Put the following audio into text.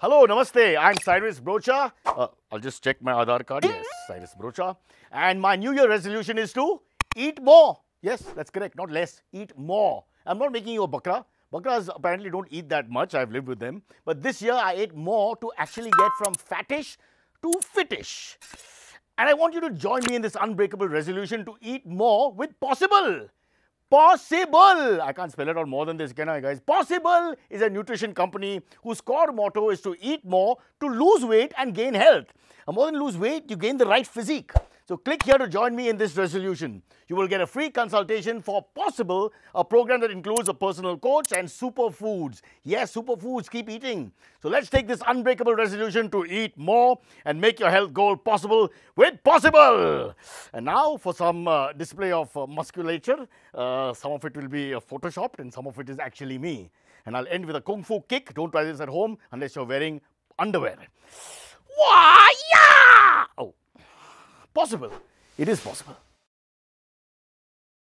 Hello, Namaste. I'm Cyrus Brocha. Uh, I'll just check my Aadhaar card. Yes, Cyrus Brocha. And my New Year resolution is to eat more. Yes, that's correct. Not less. Eat more. I'm not making you a bakra. Bakras apparently don't eat that much. I've lived with them. But this year I ate more to actually get from fattish to fittish. And I want you to join me in this unbreakable resolution to eat more with possible. Possible, I can't spell it out more than this, can I, guys? Possible is a nutrition company whose core motto is to eat more, to lose weight and gain health. And more than lose weight, you gain the right physique. So click here to join me in this resolution. You will get a free consultation for possible a program that includes a personal coach and superfoods. Yes, superfoods, keep eating. So let's take this unbreakable resolution to eat more and make your health goal possible with possible. And now for some uh, display of uh, musculature. Uh, some of it will be uh, photoshopped and some of it is actually me. And I'll end with a kung fu kick. Don't try this at home unless you're wearing underwear. Wow! possible. It is possible.